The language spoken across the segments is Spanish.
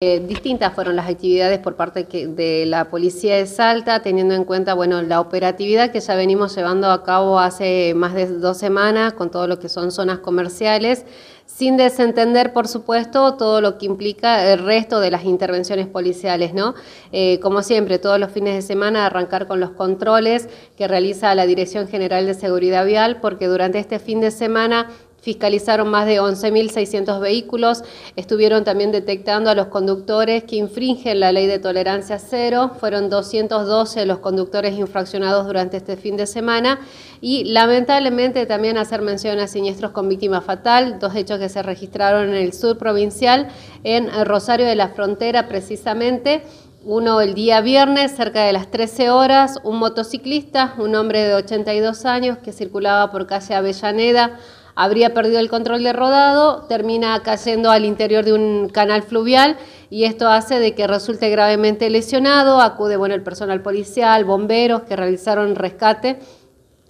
Eh, distintas fueron las actividades por parte de la Policía de Salta, teniendo en cuenta bueno, la operatividad que ya venimos llevando a cabo hace más de dos semanas con todo lo que son zonas comerciales, sin desentender, por supuesto, todo lo que implica el resto de las intervenciones policiales. ¿no? Eh, como siempre, todos los fines de semana arrancar con los controles que realiza la Dirección General de Seguridad Vial, porque durante este fin de semana Fiscalizaron más de 11.600 vehículos, estuvieron también detectando a los conductores que infringen la ley de tolerancia cero, fueron 212 los conductores infraccionados durante este fin de semana y lamentablemente también hacer mención a siniestros con víctima fatal, dos hechos que se registraron en el sur provincial, en Rosario de la Frontera precisamente. Uno el día viernes, cerca de las 13 horas, un motociclista, un hombre de 82 años que circulaba por calle Avellaneda habría perdido el control de rodado, termina cayendo al interior de un canal fluvial y esto hace de que resulte gravemente lesionado, acude bueno, el personal policial, bomberos que realizaron rescate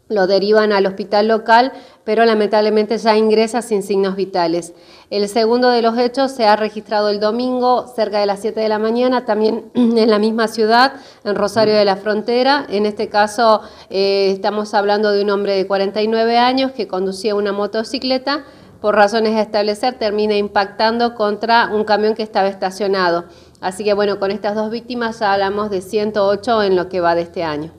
lo derivan al hospital local, pero lamentablemente ya ingresa sin signos vitales. El segundo de los hechos se ha registrado el domingo, cerca de las 7 de la mañana, también en la misma ciudad, en Rosario de la Frontera. En este caso eh, estamos hablando de un hombre de 49 años que conducía una motocicleta. Por razones de establecer, termina impactando contra un camión que estaba estacionado. Así que bueno, con estas dos víctimas ya hablamos de 108 en lo que va de este año.